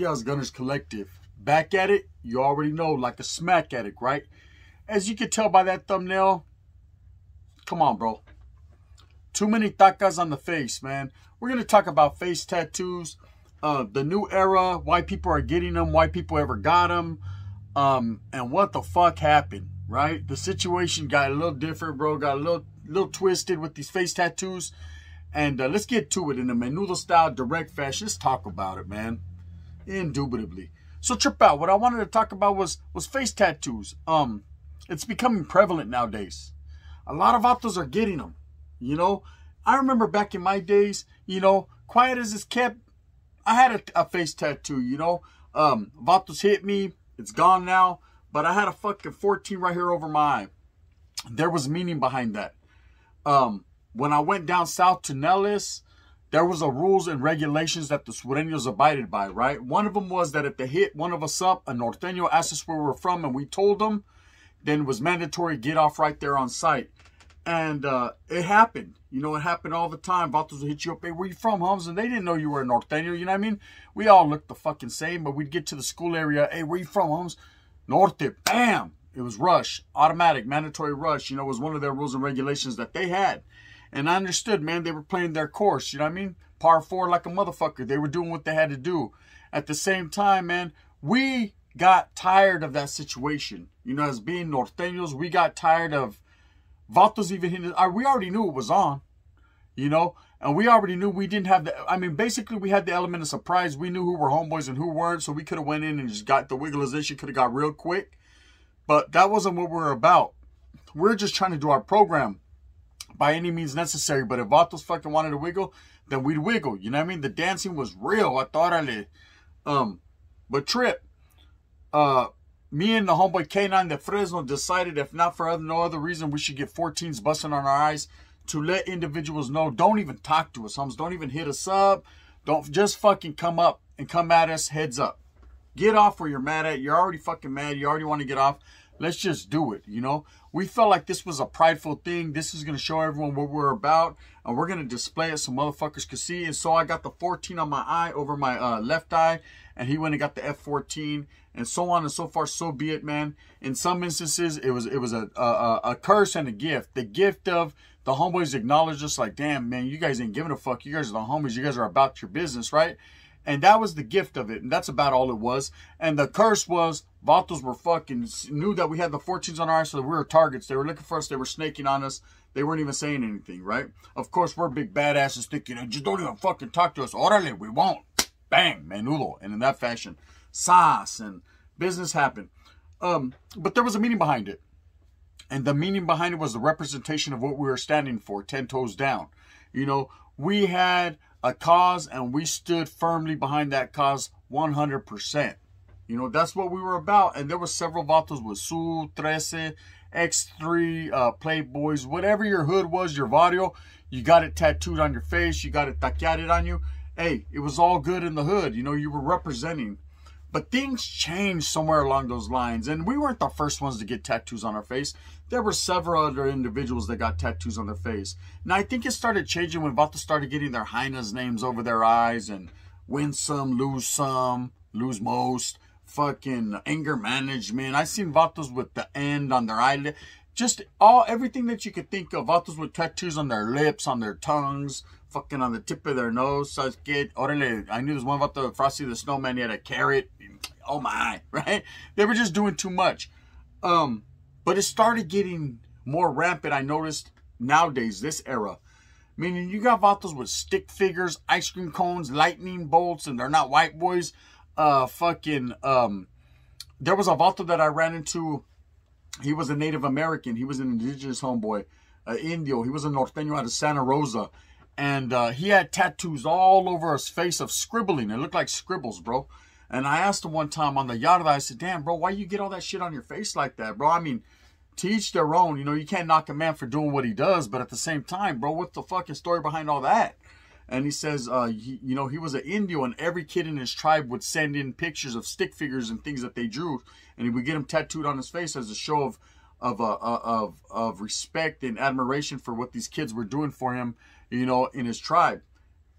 Diaz Gunners Collective. Back at it, you already know, like a smack addict, right? As you can tell by that thumbnail, come on, bro. Too many takas on the face, man. We're going to talk about face tattoos, uh, the new era, why people are getting them, why people ever got them, um, and what the fuck happened, right? The situation got a little different, bro. Got a little, little twisted with these face tattoos. And uh, let's get to it in a menudo style direct fashion. Let's talk about it, man. Indubitably. So trip out. What I wanted to talk about was was face tattoos. Um, it's becoming prevalent nowadays. A lot of autos are getting them. You know, I remember back in my days. You know, quiet as it's kept. I had a, a face tattoo. You know, um, Vatos hit me. It's gone now. But I had a fucking 14 right here over my eye. There was meaning behind that. Um, when I went down south to Nellis, there was a rules and regulations that the Sureños abided by, right? One of them was that if they hit one of us up, a Norteño asked us where we are from, and we told them, then it was mandatory get off right there on site. And uh, it happened. You know, it happened all the time. Vatos would hit you up, hey, where you from, Holmes? And they didn't know you were a Norteño, you know what I mean? We all looked the fucking same, but we'd get to the school area, hey, where you from, Holmes? Norte, bam! It was rush, automatic, mandatory rush. You know, was one of their rules and regulations that they had. And I understood, man, they were playing their course, you know what I mean? Par four like a motherfucker. They were doing what they had to do. At the same time, man, we got tired of that situation. You know, as being Norteños, we got tired of Vatos even uh, we already knew it was on, you know, and we already knew we didn't have the, I mean, basically we had the element of surprise. We knew who were homeboys and who weren't, so we could have went in and just got the wiggleization, could have got real quick. But that wasn't what we were about. we're just trying to do our program by any means necessary. But if Vatos fucking wanted to wiggle, then we'd wiggle. You know what I mean? The dancing was real. I thought I Um, but Trip, uh, me and the homeboy K9 the Fresno decided, if not for other, no other reason, we should get 14s busting on our eyes to let individuals know, don't even talk to us, homes. Don't even hit us up. Don't just fucking come up and come at us heads up. Get off where you're mad at. You're already fucking mad. You already want to get off. Let's just do it, you know? We felt like this was a prideful thing. This is going to show everyone what we're about. And we're going to display it so motherfuckers could see. And so I got the 14 on my eye over my uh, left eye. And he went and got the F14. And so on and so far, so be it, man. In some instances, it was it was a, a, a curse and a gift. The gift of the homeboys acknowledged us like, damn, man, you guys ain't giving a fuck. You guys are the homies. You guys are about your business, right? And that was the gift of it. And that's about all it was. And the curse was, Vatos were fucking knew that we had the fortunes on our eyes, so we were targets. They were looking for us. They were snaking on us. They weren't even saying anything, right? Of course, we're big badasses thinking, just don't even fucking talk to us. Orale, we won't. Bang, menudo. And in that fashion, sas, and business happened. Um, but there was a meaning behind it. And the meaning behind it was the representation of what we were standing for, 10 toes down. You know, we had a cause and we stood firmly behind that cause 100%. You know, that's what we were about. And there were several vatos with Su, Trece, X3, uh, Playboys, whatever your hood was, your vario, you got it tattooed on your face, you got it taqueated on you. Hey, it was all good in the hood. You know, you were representing. But things changed somewhere along those lines. And we weren't the first ones to get tattoos on our face. There were several other individuals that got tattoos on their face. Now I think it started changing when vatos started getting their hyenas names over their eyes and win some, lose some, lose most fucking anger management. i seen vatos with the end on their eyelid. Just all everything that you could think of. Vatos with tattoos on their lips, on their tongues, fucking on the tip of their nose. So get orale. I knew there was one the Frosty the Snowman, he had a carrot. Oh my, right? They were just doing too much. Um, but it started getting more rampant, I noticed nowadays, this era. Meaning you got vatos with stick figures, ice cream cones, lightning bolts, and they're not white boys uh, fucking, um, there was a vato that I ran into. He was a Native American. He was an indigenous homeboy, uh, Indio. He was a Norteño out of Santa Rosa. And uh, he had tattoos all over his face of scribbling. It looked like scribbles, bro. And I asked him one time on the yard, I said, damn, bro, why you get all that shit on your face like that, bro? I mean, teach their own. You know, you can't knock a man for doing what he does. But at the same time, bro, what's the fucking story behind all that? and he says, uh, he, you know, he was an Indio, and every kid in his tribe would send in pictures of stick figures and things that they drew, and he would get them tattooed on his face as a show of of uh, uh, of of respect and admiration for what these kids were doing for him, you know, in his tribe.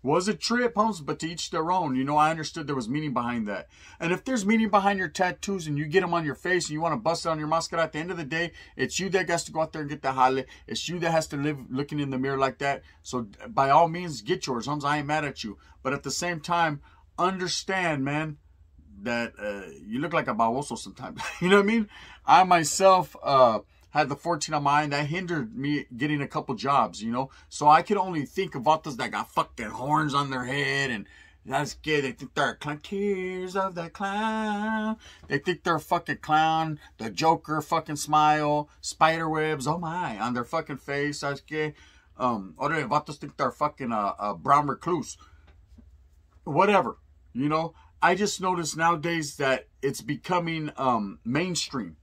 Was it trip humps, but to each their own? You know, I understood there was meaning behind that. And if there's meaning behind your tattoos and you get them on your face and you want to bust it on your mascara, at the end of the day, it's you that has to go out there and get the highlight. It's you that has to live looking in the mirror like that. So by all means, get yours. Humps, I ain't mad at you. But at the same time, understand, man, that uh, you look like a baboso sometimes. you know what I mean? I myself, uh, had the 14 on mine. That hindered me getting a couple jobs, you know. So I could only think of autos that got fucking horns on their head and that's gay. They think they're clown. Tears of the clown. They think they're fucking clown. The Joker fucking smile. Spider webs. Oh my. On their fucking face. That's gay. Um, or the vatos think they're fucking a, uh, a brown recluse. Whatever. You know, I just noticed nowadays that it's becoming um, mainstream.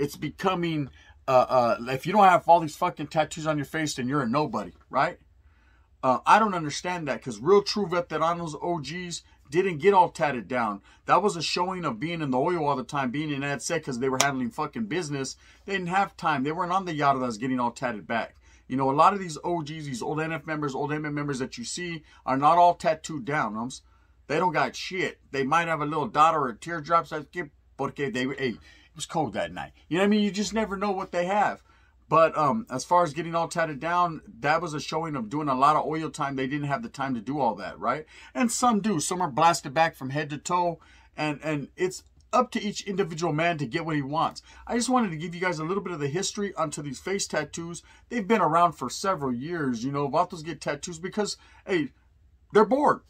It's becoming uh, uh, if you don't have all these fucking tattoos on your face, then you're a nobody, right? Uh, I don't understand that because real true veteranos, OGs, didn't get all tatted down. That was a showing of being in the oil all the time, being in that set because they were handling fucking business. They didn't have time. They weren't on the that was getting all tatted back. You know, a lot of these OGs, these old NF members, old MM members that you see are not all tattooed down. they don't got shit. They might have a little dot or a teardrop. Porque they, hey, it was cold that night. You know what I mean? You just never know what they have. But um, as far as getting all tatted down, that was a showing of doing a lot of oil time. They didn't have the time to do all that, right? And some do. Some are blasted back from head to toe, and and it's up to each individual man to get what he wants. I just wanted to give you guys a little bit of the history onto these face tattoos. They've been around for several years. You know, vatos get tattoos because hey, they're bored.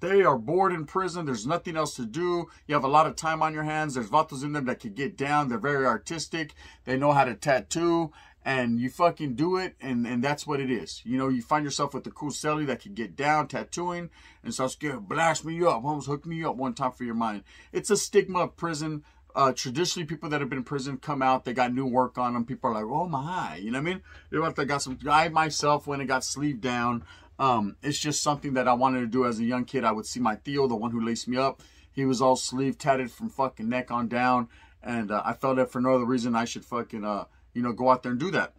They are bored in prison. There's nothing else to do. You have a lot of time on your hands. There's vatos in there that can get down. They're very artistic. They know how to tattoo. And you fucking do it. And, and that's what it is. You know, you find yourself with the cool celly that can get down tattooing. And so to Blast me up. Holmes, hook me up one time for your mind. It's a stigma of prison. Uh, traditionally, people that have been in prison come out, they got new work on them. People are like, oh my, you know what I mean? You know what? They got some, I myself when and got sleeved down, um, it's just something that I wanted to do as a young kid. I would see my Theo, the one who laced me up. He was all sleeve tatted from fucking neck on down. And uh, I felt that for no other reason I should fucking, uh, you know, go out there and do that.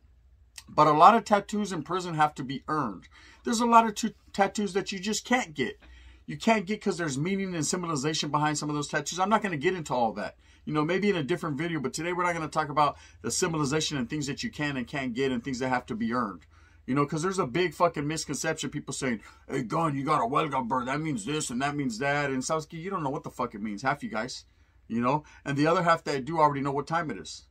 But a lot of tattoos in prison have to be earned. There's a lot of tattoos that you just can't get. You can't get because there's meaning and symbolization behind some of those tattoos. I'm not going to get into all that. You know, maybe in a different video, but today we're not going to talk about the symbolization and things that you can and can't get and things that have to be earned. You know, because there's a big fucking misconception. People saying, hey, gun, you got a well bird." That means this and that means that. And Sasuke, you don't know what the fuck it means. Half you guys, you know? And the other half that do already know what time it is.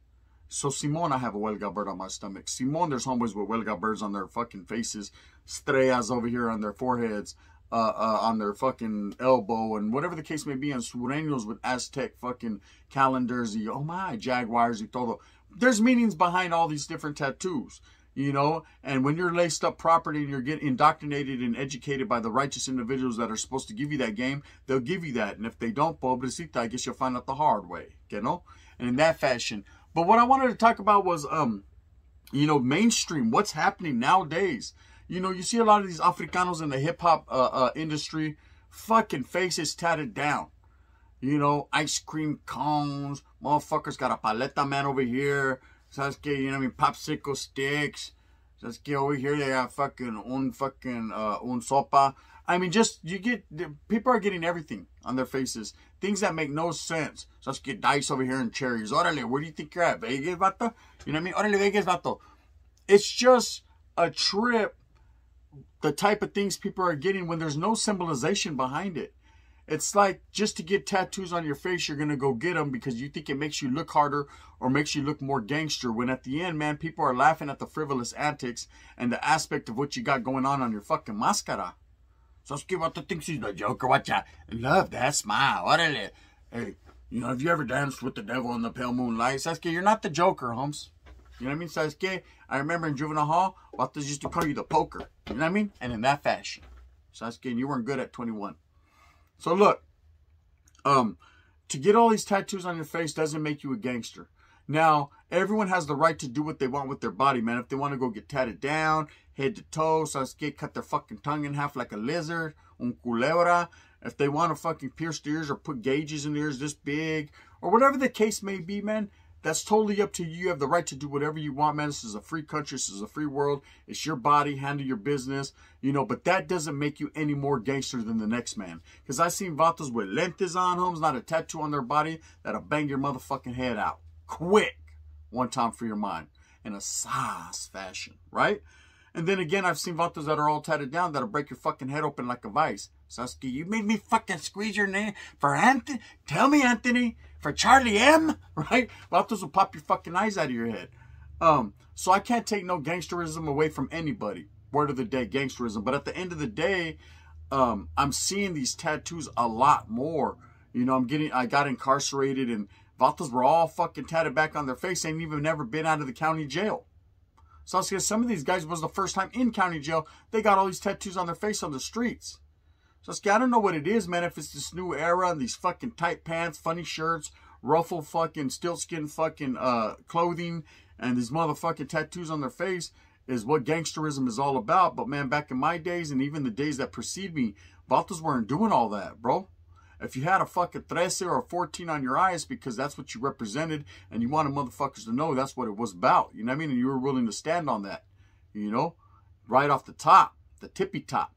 So Simone, I have a huelga bird on my stomach. Simone, there's homeboys with huelga birds on their fucking faces, estrellas over here on their foreheads, uh, uh, on their fucking elbow, and whatever the case may be. On Sureños with Aztec fucking calendars, y, oh my, jaguars, y todo. There's meanings behind all these different tattoos you know and when you're laced up properly and you're getting indoctrinated and educated by the righteous individuals that are supposed to give you that game they'll give you that and if they don't pobrecita i guess you'll find out the hard way you know and in that fashion but what i wanted to talk about was um you know mainstream what's happening nowadays you know you see a lot of these africanos in the hip-hop uh, uh, industry fucking faces tatted down you know ice cream cones motherfuckers got a paleta man over here Sasuke, you know I mean, popsicle sticks, Sasuke over here they have fucking un fucking, uh, un sopa. I mean, just, you get, people are getting everything on their faces. Things that make no sense. Just get dice over here and cherries. Orale, where do you think you're at, Vegas, vato? You know what I mean? Orale, Vegas, vato. It's just a trip the type of things people are getting when there's no symbolization behind it. It's like just to get tattoos on your face, you're going to go get them because you think it makes you look harder or makes you look more gangster. When at the end, man, people are laughing at the frivolous antics and the aspect of what you got going on on your fucking mascara. So the thinks he's the Joker. What ya Love that smile. What is it? Hey, you know, have you ever danced with the devil in the pale moonlight? Sasuke, you're not the Joker, Holmes. You know what I mean? Sasuke, I remember in juvenile hall, they used to call you the poker. You know what I mean? And in that fashion. Sasuke, you weren't good at 21. So look, um, to get all these tattoos on your face doesn't make you a gangster. Now, everyone has the right to do what they want with their body, man. If they want to go get tatted down, head to toe, Sasuke cut their fucking tongue in half like a lizard, un culebra. If they want to fucking pierce their ears or put gauges in their ears this big, or whatever the case may be, man, that's totally up to you. You have the right to do whatever you want, man. This is a free country. This is a free world. It's your body. Handle your business, you know. But that doesn't make you any more gangster than the next man. Because i I've seen vatos with lentes on, homes, not a tattoo on their body, that'll bang your motherfucking head out. Quick. One time for your mind. In a sass fashion, right? And then again, I've seen vatos that are all tatted down that'll break your fucking head open like a vice. Sasuke, you made me fucking squeeze your name for Anthony. Tell me, Anthony for Charlie M, right? Vatos will pop your fucking eyes out of your head. Um, so I can't take no gangsterism away from anybody. Word of the day, gangsterism. But at the end of the day, um, I'm seeing these tattoos a lot more. You know, I'm getting, I got incarcerated and Vatos were all fucking tatted back on their face. They ain't even never been out of the county jail. So I was going some of these guys was the first time in county jail. They got all these tattoos on their face on the streets. So I don't know what it is, man. If it's this new era and these fucking tight pants, funny shirts, ruffle fucking stiltskin fucking uh, clothing, and these motherfucking tattoos on their face is what gangsterism is all about. But man, back in my days and even the days that precede me, Vatos weren't doing all that, bro. If you had a fucking 13 or a 14 on your eyes because that's what you represented and you wanted motherfuckers to know that's what it was about, you know what I mean? And you were willing to stand on that, you know, right off the top, the tippy top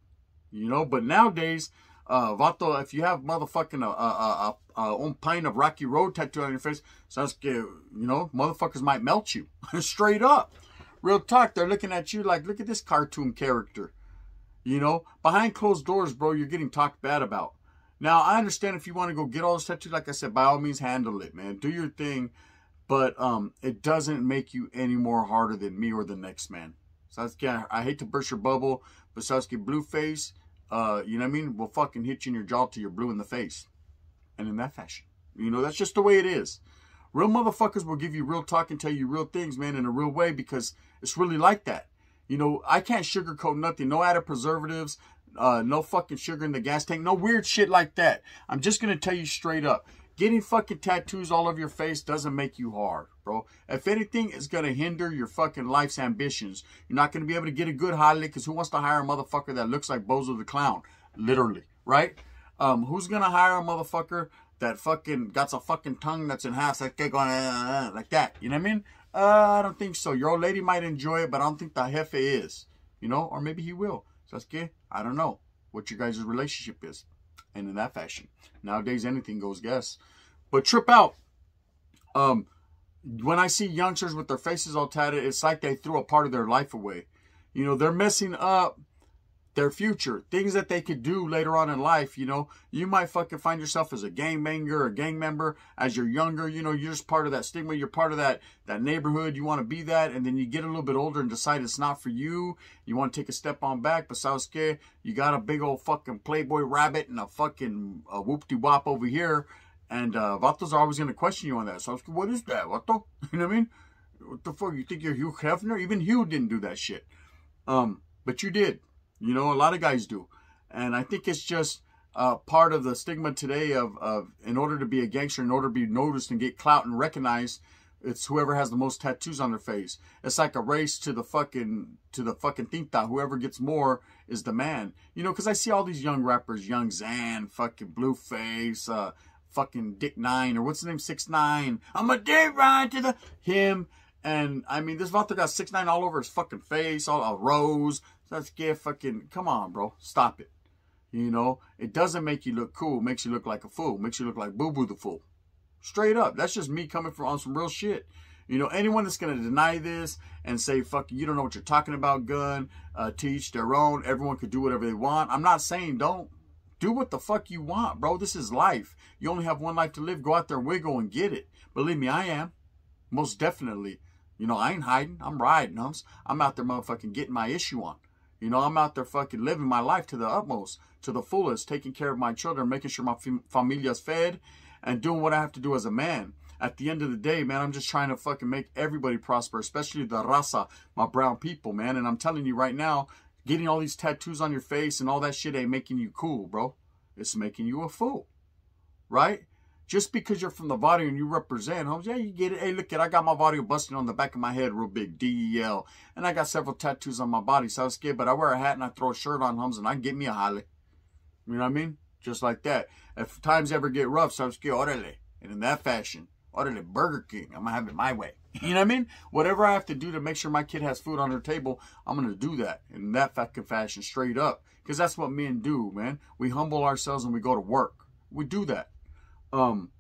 you know. But nowadays, uh, vato, if you have motherfucking a, a, a, a, own pint of Rocky Road tattoo on your face, sounds uh, you know, motherfuckers might melt you straight up. Real talk, they're looking at you like, look at this cartoon character. You know, behind closed doors, bro, you're getting talked bad about. Now, I understand if you want to go get all this tattoo, like I said, by all means, handle it, man. Do your thing, but um, it doesn't make you any more harder than me or the next man. Sasuke, I hate to burst your bubble, but Sasuke Blueface, uh, you know what I mean, will fucking hit you in your jaw till you're blue in the face. And in that fashion. You know, that's just the way it is. Real motherfuckers will give you real talk and tell you real things, man, in a real way because it's really like that. You know, I can't sugarcoat nothing. No added preservatives, uh, no fucking sugar in the gas tank, no weird shit like that. I'm just going to tell you straight up. Getting fucking tattoos all over your face doesn't make you hard, bro. If anything, it's going to hinder your fucking life's ambitions. You're not going to be able to get a good holiday, because who wants to hire a motherfucker that looks like Bozo the Clown? Literally, right? Um, who's going to hire a motherfucker that fucking got a fucking tongue that's in half like, going, uh, uh, like that? You know what I mean? Uh, I don't think so. Your old lady might enjoy it, but I don't think the jefe is. You know, or maybe he will. Sasuke, I don't know what your guys' relationship is and in that fashion. Nowadays, anything goes guess. But trip out. Um, when I see youngsters with their faces all tatted, it's like they threw a part of their life away. You know, they're messing up their future, things that they could do later on in life. You know, you might fucking find yourself as a gang banger, a gang member as you're younger. You know, you're just part of that stigma. You're part of that that neighborhood. You want to be that, and then you get a little bit older and decide it's not for you. You want to take a step on back, but Sasuke, you got a big old fucking playboy rabbit and a fucking a whoop de wop over here, and uh, vatos are always going to question you on that. Sasuke, what is that, vato? You know what I mean? What the fuck? You think you're Hugh Hefner? Even Hugh didn't do that shit. Um, but you did. You know, a lot of guys do. And I think it's just uh, part of the stigma today of, of in order to be a gangster, in order to be noticed and get clout and recognized, it's whoever has the most tattoos on their face. It's like a race to the fucking to the fucking tinta. Whoever gets more is the man. You know, because I see all these young rappers, young Zan, fucking Blueface, uh, fucking Dick Nine, or what's his name, Six Nine. I'm a dick ride to the him and I mean, this Vato got six nine all over his fucking face, all a rose. That's get fucking. Come on, bro, stop it. You know, it doesn't make you look cool. It makes you look like a fool. It makes you look like Boo Boo the fool. Straight up, that's just me coming from on some real shit. You know, anyone that's going to deny this and say, fuck, you don't know what you're talking about, gun, uh, teach their own. Everyone could do whatever they want. I'm not saying don't. Do what the fuck you want, bro. This is life. You only have one life to live. Go out there, wiggle, and get it. Believe me, I am. Most definitely. You know, I ain't hiding. I'm riding, humps. I'm out there motherfucking getting my issue on. You know, I'm out there fucking living my life to the utmost, to the fullest, taking care of my children, making sure my familia's fed, and doing what I have to do as a man. At the end of the day, man, I'm just trying to fucking make everybody prosper, especially the raza, my brown people, man. And I'm telling you right now, getting all these tattoos on your face and all that shit ain't making you cool, bro. It's making you a fool, right? Just because you're from the Vario and you represent Holmes, yeah, you get it. Hey, look at I got my Vario busted on the back of my head real big, D-E-L. And I got several tattoos on my body, so I was scared, but I wear a hat and I throw a shirt on Holmes and I get me a holly. You know what I mean? Just like that. If times ever get rough, so I'm scared, orderly. And in that fashion, orderly Burger King. I'm going to have it my way. You know what I mean? Whatever I have to do to make sure my kid has food on her table, I'm going to do that in that fucking fashion straight up. Because that's what men do, man. We humble ourselves and we go to work. We do that. Um,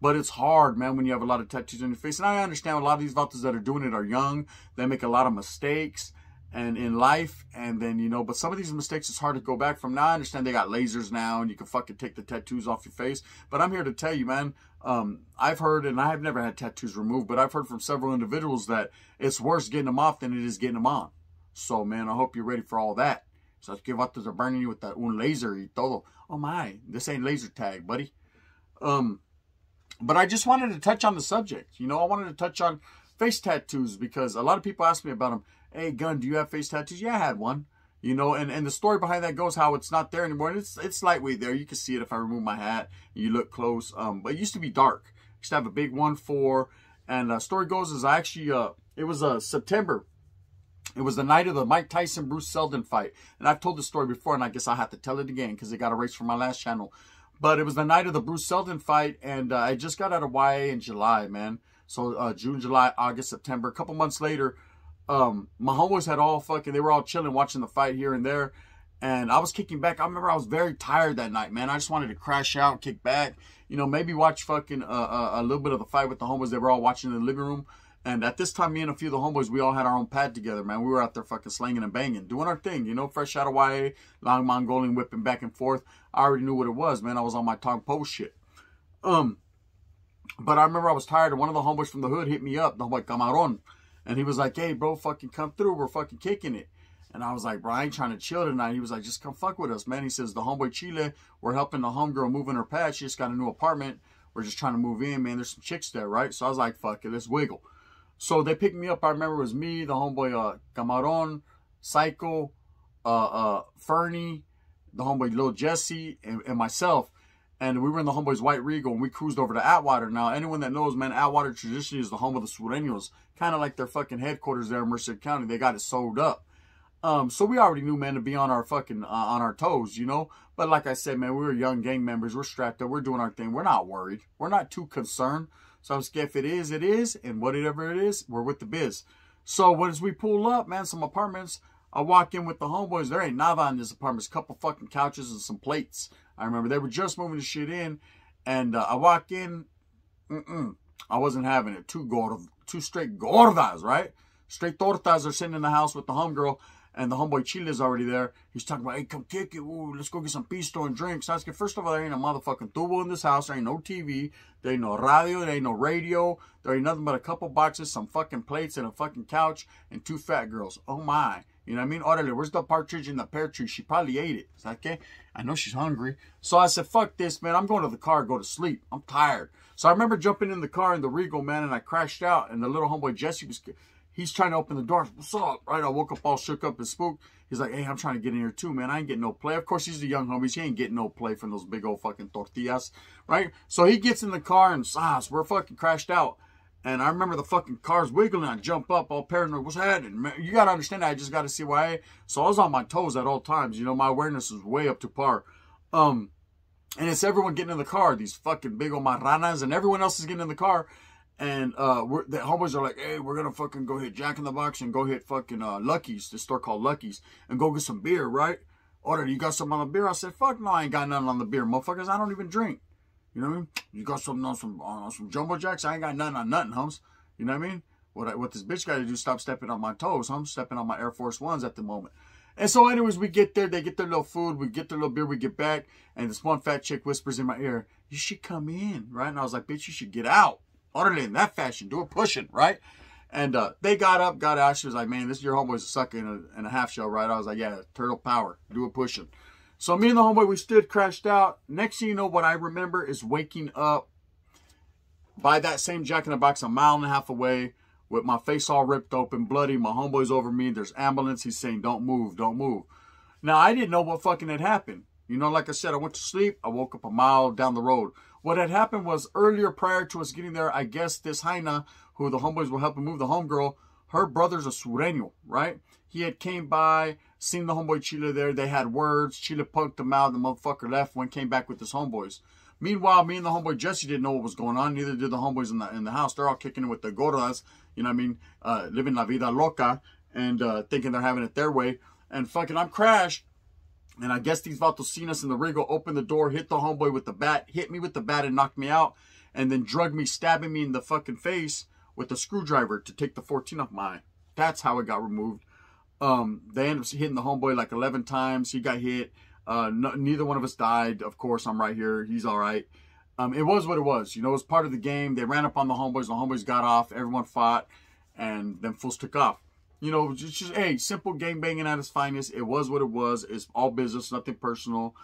but it's hard, man, when you have a lot of tattoos on your face. And I understand a lot of these vatos that are doing it are young. They make a lot of mistakes and in life. And then, you know, but some of these mistakes, it's hard to go back from. Now I understand they got lasers now and you can fucking take the tattoos off your face. But I'm here to tell you, man, um, I've heard, and I have never had tattoos removed, but I've heard from several individuals that it's worse getting them off than it is getting them on. So, man, I hope you're ready for all that. So, que vatos are burning you with that un laser y todo. Oh, my, this ain't laser tag, buddy. Um, but I just wanted to touch on the subject. You know, I wanted to touch on face tattoos because a lot of people ask me about them. Hey, Gun, do you have face tattoos? Yeah, I had one. You know, and, and the story behind that goes how it's not there anymore. And it's it's lightweight there. You can see it if I remove my hat. You look close. Um, but it used to be dark. I used to have a big one for. And uh, story goes is I actually uh it was uh September. It was the night of the Mike Tyson Bruce Seldon fight. And I've told this story before, and I guess I have to tell it again because it got erased from my last channel. But it was the night of the Bruce Seldon fight, and uh, I just got out of YA in July, man. So uh, June, July, August, September. A couple months later, um, my homies had all fucking, they were all chilling, watching the fight here and there. And I was kicking back. I remember I was very tired that night, man. I just wanted to crash out, kick back, you know, maybe watch fucking uh, uh a little bit of the fight with the homies. They were all watching in the living room. And at this time, me and a few of the homeboys, we all had our own pad together, man. We were out there fucking slanging and banging, doing our thing, you know, fresh out of YA, long Mongolian whipping back and forth. I already knew what it was, man. I was on my Tong Post shit. Um, but I remember I was tired, and one of the homeboys from the hood hit me up, the homeboy Camarón, and he was like, hey, bro, fucking come through. We're fucking kicking it. And I was like, bro, I ain't trying to chill tonight. He was like, just come fuck with us, man. He says, the homeboy Chile, we're helping the homegirl move in her pad. She just got a new apartment. We're just trying to move in, man. There's some chicks there, right? So I was like, fuck it, let's wiggle. So they picked me up. I remember it was me, the homeboy uh, Camarón, Psycho, uh, uh, Fernie, the homeboy Lil Jesse, and, and myself and we were in the homeboys White Regal, and we cruised over to Atwater. Now, anyone that knows, man, Atwater traditionally is the home of the Sureños, kind of like their fucking headquarters there in Merced County. They got it sold up. Um, so we already knew, man, to be on our fucking, uh, on our toes, you know? But like I said, man, we were young gang members. We're strapped up. We're doing our thing. We're not worried. We're not too concerned. So I'm scared if it is, it is. And whatever it is, we're with the biz. So when as we pull up, man, some apartments, I walk in with the homeboys. There ain't nada in this apartment. It's a couple fucking couches and some plates. I remember they were just moving the shit in. And uh, I walk in. Mm-mm. I wasn't having it. Two, gord, two straight gordas, right? Straight tortas are sitting in the house with the homegirl and the homeboy Chile is already there. He's talking about, hey, come kick it. Ooh, let's go get some pisto and drinks. I was like, first of all, there ain't a motherfucking tubo in this house. There ain't no TV. There ain't no radio. There ain't no radio. There ain't nothing but a couple boxes, some fucking plates, and a fucking couch, and two fat girls. Oh, my. You know what I mean? Orderly, where's the partridge in the pear tree? She probably ate it. It's okay, I know she's hungry. So I said, fuck this, man. I'm going to the car, go to sleep. I'm tired. So I remember jumping in the car in the Regal, man, and I crashed out. And the little homeboy Jesse was he's trying to open the door. What's up? Right? I woke up all shook up and spooked. He's like, hey, I'm trying to get in here too, man. I ain't getting no play. Of course, he's a young homie. He ain't getting no play from those big old fucking tortillas, right? So he gets in the car and sass, we're fucking crashed out. And I remember the fucking car's wiggling. I jump up, all paranoid. What's happening? You gotta understand. I just gotta see why. So I was on my toes at all times. You know, my awareness is way up to par. Um, and it's everyone getting in the car. These fucking big old maranas, and everyone else is getting in the car. And uh, the homies are like, hey, we're going to fucking go hit Jack in the Box and go hit fucking uh, Lucky's, the store called Lucky's, and go get some beer, right? Order, you got some on the beer? I said, fuck no, I ain't got nothing on the beer, motherfuckers. I don't even drink. You know what I mean? You got something on some on some jumbo jacks? I ain't got nothing on nothing, hums. You know what I mean? What I, what this bitch got to do? Stop stepping on my toes, i'm Stepping on my Air Force Ones at the moment. And so, anyways, we get there. They get their little food. We get their little beer. We get back, and this one fat chick whispers in my ear, "You should come in, right?" And I was like, "Bitch, you should get out." ordered in that fashion. Do a pushing, right? And uh, they got up, got out. She was like, man, this your homeboy's a sucker and a, a half shell, right? I was like, yeah, turtle power. Do a pushing. So me and the homeboy, we stood, crashed out. Next thing you know, what I remember is waking up by that same Jack in the Box a mile and a half away with my face all ripped open, bloody. My homeboy's over me. There's ambulance. He's saying, don't move, don't move. Now, I didn't know what fucking had happened. You know, like I said, I went to sleep. I woke up a mile down the road. What had happened was earlier, prior to us getting there, I guess this Haina, who the homeboys were helping move the homegirl, her brother's a Sureño, right? He had came by, seen the homeboy Chile there. They had words. Chile punked him out. The motherfucker left. Went came back with his homeboys. Meanwhile, me and the homeboy Jesse didn't know what was going on. Neither did the homeboys in the in the house. They're all kicking it with the gordas, you know what I mean, uh, living la vida loca and uh, thinking they're having it their way. And fucking, I'm crashed and I guess these Vatos seen us in the Regal, opened the door, hit the homeboy with the bat, hit me with the bat and knocked me out, and then drug me, stabbing me in the fucking face with a screwdriver to take the 14 off my eye. That's how it got removed. Um, they ended up hitting the homeboy like 11 times. He got hit. Uh, no, neither one of us died. Of course, I'm right here. He's all right. Um, it was what it was. You know, it was part of the game. They ran up on the homeboys. The homeboys got off. Everyone fought. And then fools took off. You know, just, just hey, simple gang banging at its finest. It was what it was. It's all business, nothing personal.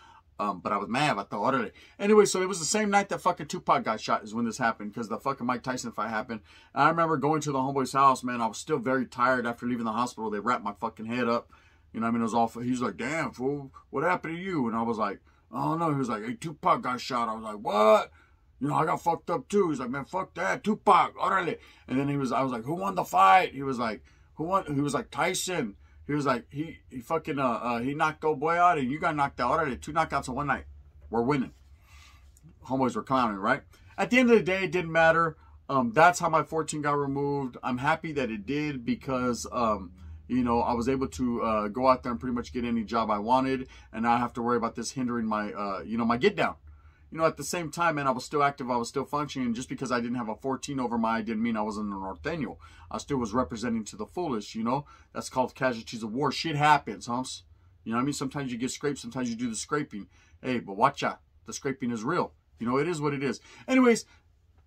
Um, but I was mad. I thought, it Anyway, so it was the same night that fucking Tupac got shot is when this happened because the fucking Mike Tyson fight happened. And I remember going to the homeboy's house, man. I was still very tired after leaving the hospital. They wrapped my fucking head up. You know I mean? It was awful. He's like, damn, fool, what happened to you? And I was like, oh, no. He was like, hey, Tupac got shot. I was like, what? You know, I got fucked up too. He's like, man, fuck that. Tupac, orderly. And then he was, I was like, who won the fight? He was like, who won? He was like Tyson. He was like he he fucking uh, uh he knocked old boy out and you got knocked out already. Two knockouts in one night. We're winning. Homeboys were clowning, right? At the end of the day, it didn't matter. Um, that's how my 14 got removed. I'm happy that it did because um, you know I was able to uh, go out there and pretty much get any job I wanted, and I have to worry about this hindering my uh, you know my get down you know, at the same time, man, I was still active. I was still functioning. Just because I didn't have a 14 over my, I didn't mean I wasn't a Norteño. I still was representing to the fullest, you know. That's called casualties of war. Shit happens, humps. You know what I mean? Sometimes you get scraped. Sometimes you do the scraping. Hey, but watch out. The scraping is real. You know, it is what it is. Anyways,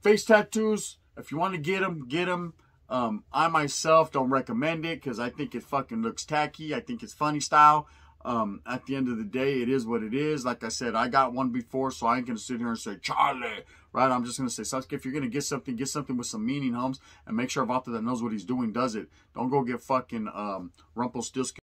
face tattoos. If you want to get them, get them. Um, I myself don't recommend it because I think it fucking looks tacky. I think it's funny style um, at the end of the day, it is what it is. Like I said, I got one before, so I ain't going to sit here and say, Charlie, right? I'm just going to say, Sasuke, if you're going to get something, get something with some meaning, Holmes, and make sure Vata that knows what he's doing does it. Don't go get fucking um, Rumpelstiltskin